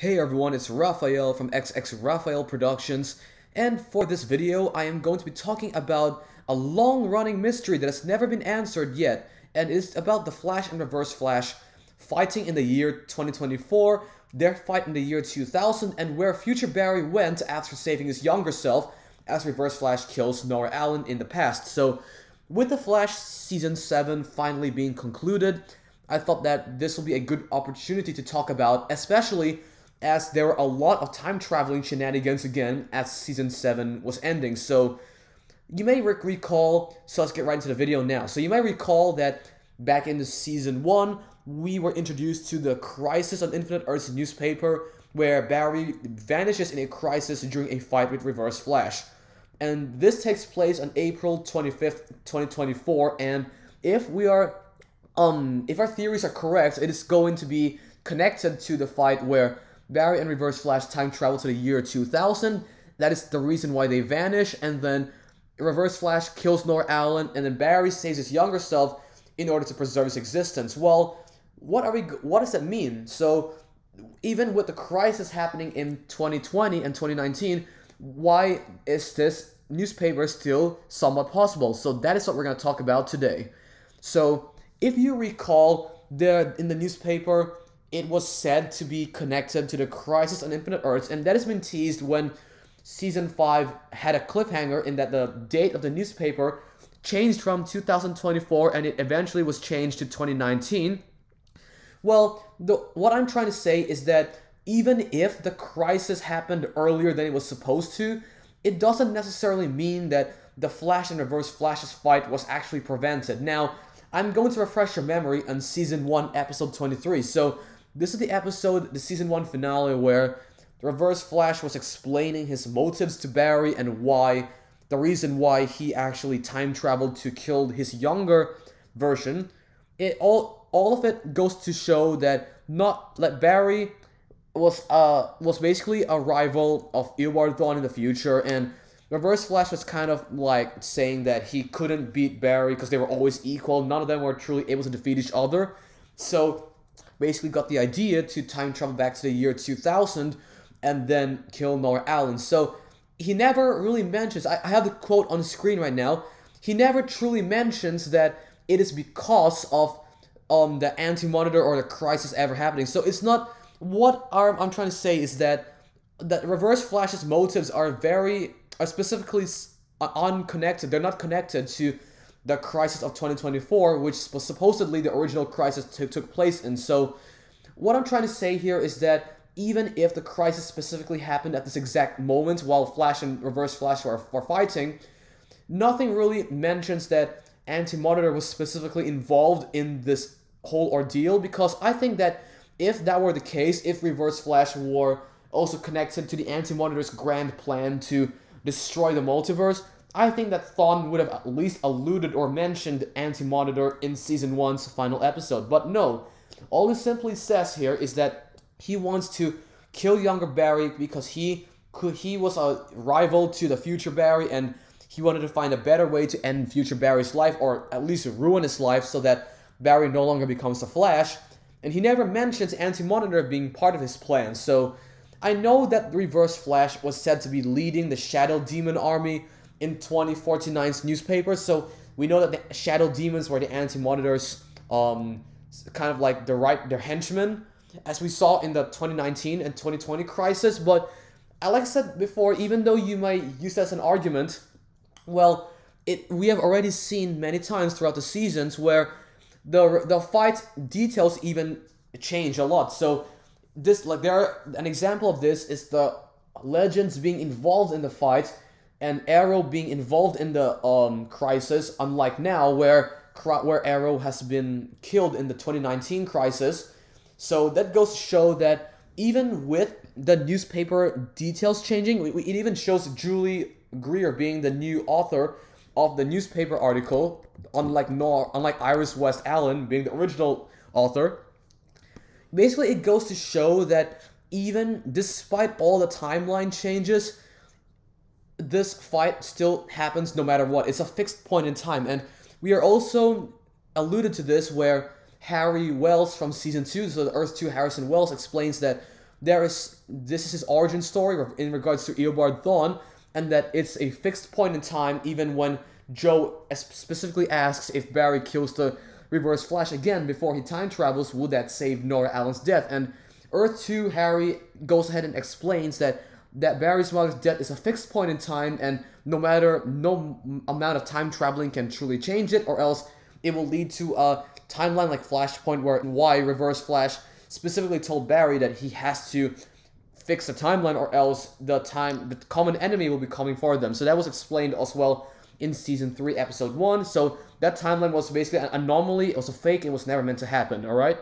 Hey everyone, it's Raphael from XX Raphael Productions, and for this video, I am going to be talking about a long-running mystery that has never been answered yet, and it's about the Flash and Reverse Flash fighting in the year 2024, their fight in the year 2000, and where future Barry went after saving his younger self as Reverse Flash kills Nora Allen in the past. So, with the Flash Season 7 finally being concluded, I thought that this will be a good opportunity to talk about, especially as there were a lot of time traveling shenanigans again as season 7 was ending. So you may recall, so let's get right into the video now. So you might recall that back in the season 1, we were introduced to the Crisis on Infinite Earths newspaper where Barry vanishes in a crisis during a fight with Reverse Flash. And this takes place on April 25th, 2024 and if we are um if our theories are correct, it is going to be connected to the fight where Barry and Reverse Flash time travel to the year 2000. That is the reason why they vanish. And then Reverse Flash kills Nora Allen, and then Barry saves his younger self in order to preserve his existence. Well, what are we? What does that mean? So, even with the crisis happening in 2020 and 2019, why is this newspaper still somewhat possible? So that is what we're going to talk about today. So, if you recall, there in the newspaper it was said to be connected to the Crisis on Infinite Earths, and that has been teased when season 5 had a cliffhanger in that the date of the newspaper changed from 2024 and it eventually was changed to 2019. Well, the, what I'm trying to say is that even if the crisis happened earlier than it was supposed to, it doesn't necessarily mean that the Flash and Reverse Flash's fight was actually prevented. Now, I'm going to refresh your memory on season 1, episode 23. So, this is the episode, the season one finale, where the Reverse Flash was explaining his motives to Barry and why the reason why he actually time traveled to kill his younger version. It all all of it goes to show that not let Barry was uh was basically a rival of Edward Thrawn in the future and Reverse Flash was kind of like saying that he couldn't beat Barry because they were always equal. None of them were truly able to defeat each other. So basically got the idea to time travel back to the year 2000 and then kill Nora Allen. So he never really mentions, I, I have the quote on screen right now, he never truly mentions that it is because of um, the anti-monitor or the crisis ever happening. So it's not, what I'm, I'm trying to say is that that Reverse Flash's motives are very, are specifically uh, unconnected. They're not connected to the crisis of 2024, which supposedly the original crisis t- took place in. So, what I'm trying to say here is that even if the crisis specifically happened at this exact moment while Flash and Reverse Flash were are fighting, nothing really mentions that Anti Monitor was specifically involved in this whole ordeal because I think that if that were the case, if Reverse Flash were also connected to the Anti Monitor's grand plan to destroy the multiverse, I think that Thawne would have at least alluded or mentioned Anti-Monitor in Season 1's final episode, but no. All he simply says here is that he wants to kill younger Barry because he could he was a rival to the future Barry and he wanted to find a better way to end future Barry's life or at least ruin his life so that Barry no longer becomes the Flash. And he never mentions Anti-Monitor being part of his plan, so I know that Reverse Flash was said to be leading the Shadow Demon Army in 2049's newspaper. So we know that the Shadow Demons were the Anti-Monitors, um, kind of like the right, their henchmen, as we saw in the 2019 and 2020 crisis. But like I said before, even though you might use that as an argument, well, it we have already seen many times throughout the seasons where the the fight details even change a lot. So this like there are, an example of this is the legends being involved in the fight and Arrow being involved in the um, crisis, unlike now where where Arrow has been killed in the 2019 crisis. So that goes to show that even with the newspaper details changing, it even shows Julie Greer being the new author of the newspaper article, unlike Nor, unlike Iris West Allen being the original author. Basically, it goes to show that even despite all the timeline changes, this fight still happens no matter what. It's a fixed point in time, and we are also alluded to this where Harry Wells from season two, so the Earth Two Harrison Wells explains that there is this is his origin story in regards to Eobard Thawne, and that it's a fixed point in time, even when Joe specifically asks if Barry kills the Reverse Flash again before he time travels, would that save Nora Allen's death? And Earth 2 Harry goes ahead and explains that that Barry mother's death is a fixed point in time, and no matter no amount of time traveling can truly change it, or else it will lead to a timeline like Flashpoint, where why Reverse Flash specifically told Barry that he has to fix the timeline, or else the time the common enemy will be coming for them. So that was explained as well in season three, episode one. So that timeline was basically an anomaly. It was a fake. It was never meant to happen. All right.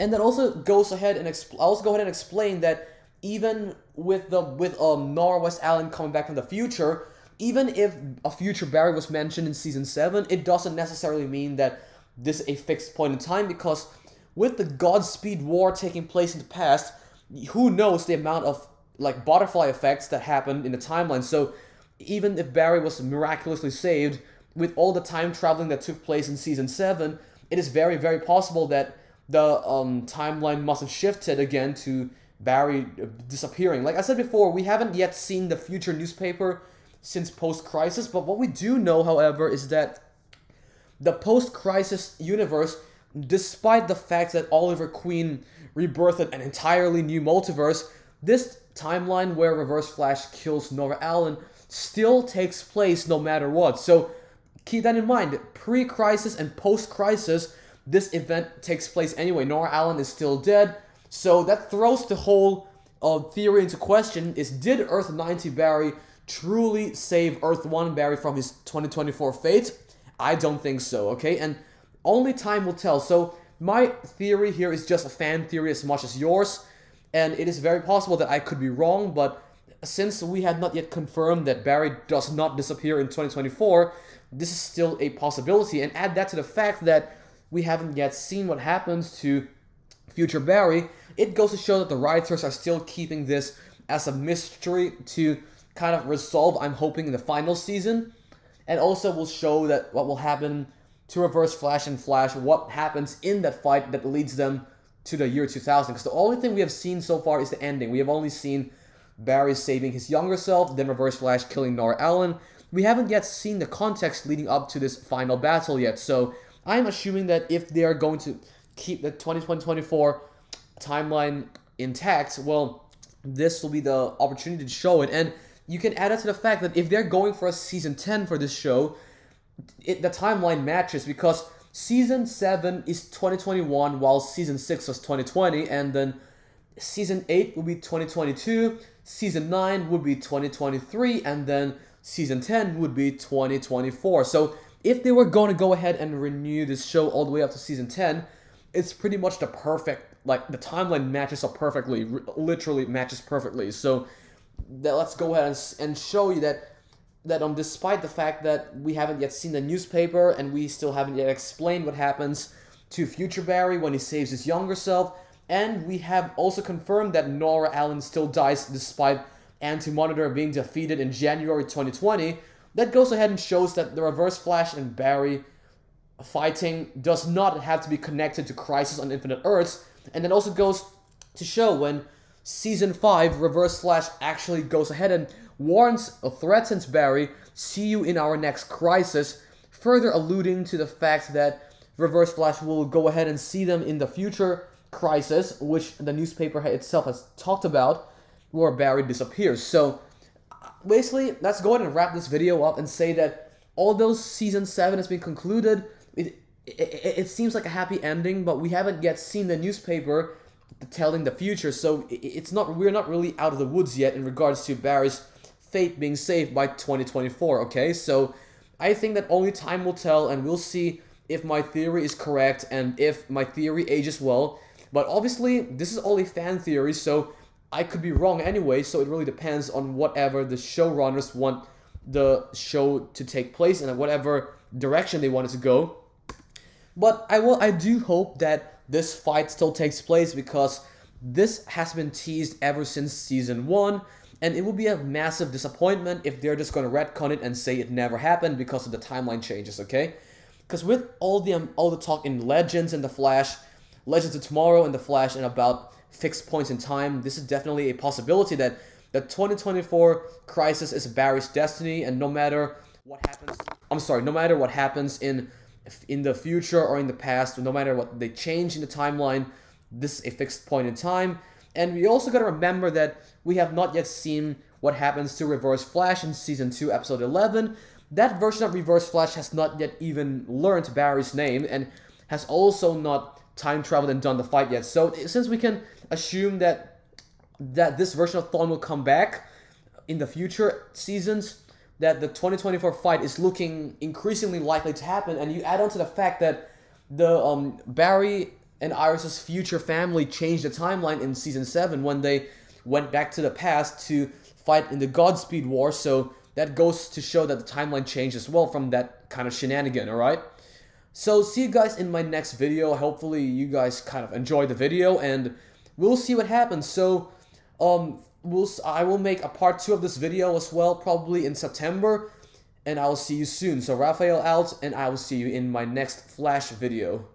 And that also goes ahead and expl- also go ahead and explain that even with the with um uh, Norwes Allen coming back in the future, even if a future Barry was mentioned in season seven, it doesn't necessarily mean that this is a fixed point in time because with the Godspeed War taking place in the past, who knows the amount of like butterfly effects that happened in the timeline. So even if Barry was miraculously saved, with all the time traveling that took place in season seven, it is very, very possible that the um, timeline must have shifted again to Barry uh, disappearing. Like I said before, we haven't yet seen the future newspaper since post crisis, but what we do know, however, is that the post crisis universe, despite the fact that Oliver Queen rebirthed an entirely new multiverse, this timeline where Reverse Flash kills Nora Allen still takes place no matter what. So keep that in mind. Pre crisis and post crisis, this event takes place anyway. Nora Allen is still dead. So that throws the whole uh, theory into question is did Earth 90 Barry truly save Earth 1 Barry from his 2024 fate? I don't think so, okay? And only time will tell. So my theory here is just a fan theory as much as yours, and it is very possible that I could be wrong, but since we had not yet confirmed that Barry does not disappear in 2024, this is still a possibility. And add that to the fact that we haven't yet seen what happens to Future Barry, it goes to show that the writers are still keeping this as a mystery to kind of resolve, I'm hoping, in the final season. And also will show that what will happen to Reverse Flash and Flash, what happens in that fight that leads them to the year 2000. Because the only thing we have seen so far is the ending. We have only seen Barry saving his younger self, then Reverse Flash killing Nora Allen. We haven't yet seen the context leading up to this final battle yet. So I'm assuming that if they are going to keep the 2024 timeline intact, well, this will be the opportunity to show it. And you can add it to the fact that if they're going for a season 10 for this show, it, the timeline matches because season 7 is 2021 while season 6 was 2020 and then season 8 will be 2022, season 9 would be 2023 and then season 10 would be 2024. So if they were going to go ahead and renew this show all the way up to season 10, it's pretty much the perfect like the timeline matches up perfectly, literally matches perfectly. So that, let's go ahead and, and show you that that um despite the fact that we haven't yet seen the newspaper and we still haven't yet explained what happens to future Barry when he saves his younger self, and we have also confirmed that Nora Allen still dies despite Anti-Monitor being defeated in January 2020, that goes ahead and shows that the Reverse Flash and Barry fighting does not have to be connected to Crisis on Infinite Earths, and then also goes to show when Season 5 Reverse Flash actually goes ahead and warns or threatens Barry, see you in our next crisis, further alluding to the fact that Reverse Flash will go ahead and see them in the future crisis, which the newspaper itself has talked about, where Barry disappears. So basically, let's go ahead and wrap this video up and say that although Season 7 has been concluded, it, it, it seems like a happy ending, but we haven't yet seen the newspaper telling the future, so it's not we're not really out of the woods yet in regards to Barry's fate being saved by 2024. Okay, so I think that only time will tell, and we'll see if my theory is correct and if my theory ages well. But obviously, this is only fan theory, so I could be wrong anyway. So it really depends on whatever the showrunners want the show to take place and whatever direction they want it to go. But I will. I do hope that this fight still takes place because this has been teased ever since season one, and it will be a massive disappointment if they're just gonna retcon it and say it never happened because of the timeline changes. Okay, because with all the um, all the talk in Legends and the Flash, Legends of Tomorrow and the Flash, and about fixed points in time, this is definitely a possibility that the 2024 crisis is Barry's destiny, and no matter what happens, I'm sorry, no matter what happens in in the future or in the past, no matter what they change in the timeline, this is a fixed point in time. And we also gotta remember that we have not yet seen what happens to Reverse Flash in Season 2, Episode 11. That version of Reverse Flash has not yet even learned Barry's name and has also not time traveled and done the fight yet. So since we can assume that that this version of Thorn will come back in the future seasons, that the 2024 fight is looking increasingly likely to happen, and you add on to the fact that the um, Barry and Iris's future family changed the timeline in season seven when they went back to the past to fight in the Godspeed War. So that goes to show that the timeline changed as well from that kind of shenanigan. All right. So see you guys in my next video. Hopefully you guys kind of enjoy the video, and we'll see what happens. So um we'll, I will make a part two of this video as well, probably in September. And I will see you soon. So Raphael out, and I will see you in my next Flash video.